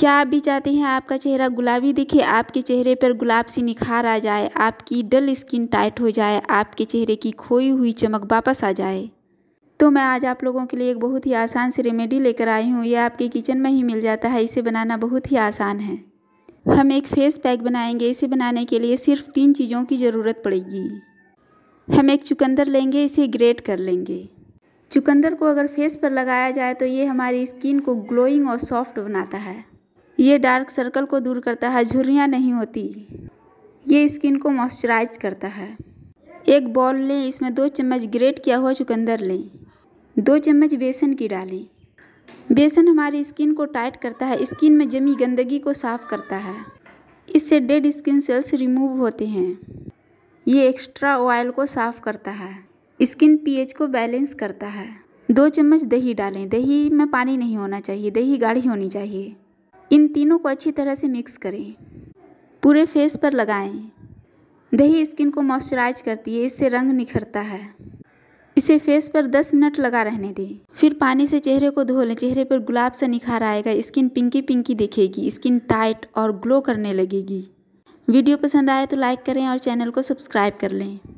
क्या आप भी चाहते हैं आपका चेहरा गुलाबी दिखे आपके चेहरे पर गुलाब सी निखार आ जाए आपकी डल स्किन टाइट हो जाए आपके चेहरे की खोई हुई चमक वापस आ जाए तो मैं आज आप लोगों के लिए एक बहुत ही आसान सी रेमेडी लेकर आई हूँ ये आपके किचन में ही मिल जाता है इसे बनाना बहुत ही आसान है हम एक फेस पैक बनाएंगे इसे बनाने के लिए सिर्फ तीन चीज़ों की ज़रूरत पड़ेगी हम एक चुकंदर लेंगे इसे ग्रेट कर लेंगे चुकंदर को अगर फेस पर लगाया जाए तो ये हमारी स्किन को ग्लोइंग और सॉफ्ट बनाता है ये डार्क सर्कल को दूर करता है झुर्रियाँ नहीं होती ये स्किन को मॉइस्चराइज करता है एक बॉल लें इसमें दो चम्मच ग्रेट किया हुआ चुकंदर लें दो चम्मच बेसन की डालें बेसन हमारी स्किन को टाइट करता है स्किन में जमी गंदगी को साफ करता है इससे डेड स्किन सेल्स रिमूव होते हैं ये एक्स्ट्रा ऑयल को साफ करता है स्किन पीएच को बैलेंस करता है दो चम्मच दही डालें दही में पानी नहीं होना चाहिए दही गाढ़ी होनी चाहिए इन तीनों को अच्छी तरह से मिक्स करें पूरे फेस पर लगाएं। दही स्किन को मॉइस्चराइज करती है इससे रंग निखरता है इसे फेस पर 10 मिनट लगा रहने दें फिर पानी से चेहरे को धो लें चेहरे पर गुलाब सा निखार आएगा स्किन पिंकी पिंकी दिखेगी स्किन टाइट और ग्लो करने लगेगी वीडियो पसंद आए तो लाइक करें और चैनल को सब्सक्राइब कर लें